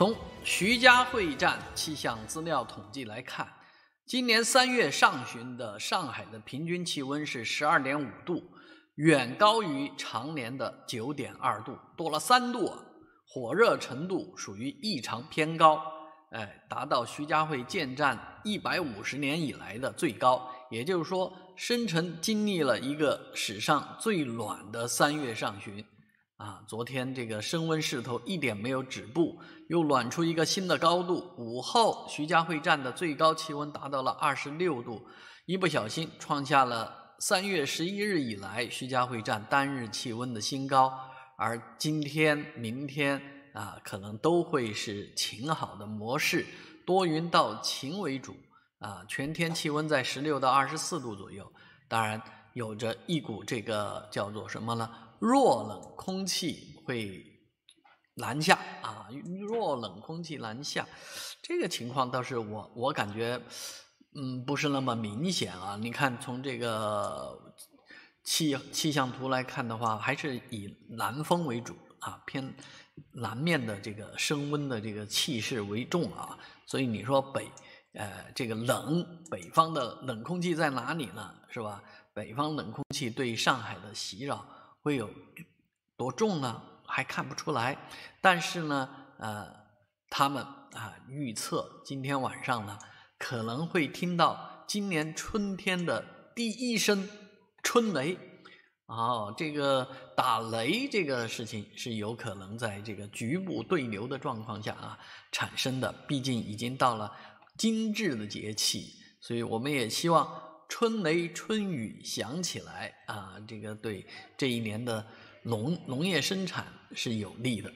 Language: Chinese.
从徐家汇站气象资料统计来看，今年三月上旬的上海的平均气温是12.5度，远高于常年的9.2度，多了3度，火热程度属于异常偏高，哎，达到徐家汇建站150年以来的最高，也就是说，深城经历了一个史上最暖的三月上旬。啊，昨天这个升温势头一点没有止步，又暖出一个新的高度。午后，徐家汇站的最高气温达到了二十六度，一不小心创下了三月十一日以来徐家汇站单日气温的新高。而今天、明天啊，可能都会是晴好的模式，多云到晴为主啊，全天气温在十六到二十四度左右。当然，有着一股这个叫做什么呢？弱冷空气会南下啊，弱冷空气南下，这个情况倒是我我感觉，嗯，不是那么明显啊。你看，从这个气气象图来看的话，还是以南风为主啊，偏南面的这个升温的这个气势为重啊，所以你说北。呃，这个冷北方的冷空气在哪里呢？是吧？北方冷空气对上海的袭扰会有多重呢？还看不出来。但是呢，呃，他们啊预测今天晚上呢，可能会听到今年春天的第一声春雷。哦，这个打雷这个事情是有可能在这个局部对流的状况下啊产生的。毕竟已经到了。精致的节气，所以我们也希望春雷春雨响起来啊，这个对这一年的农农业生产是有利的。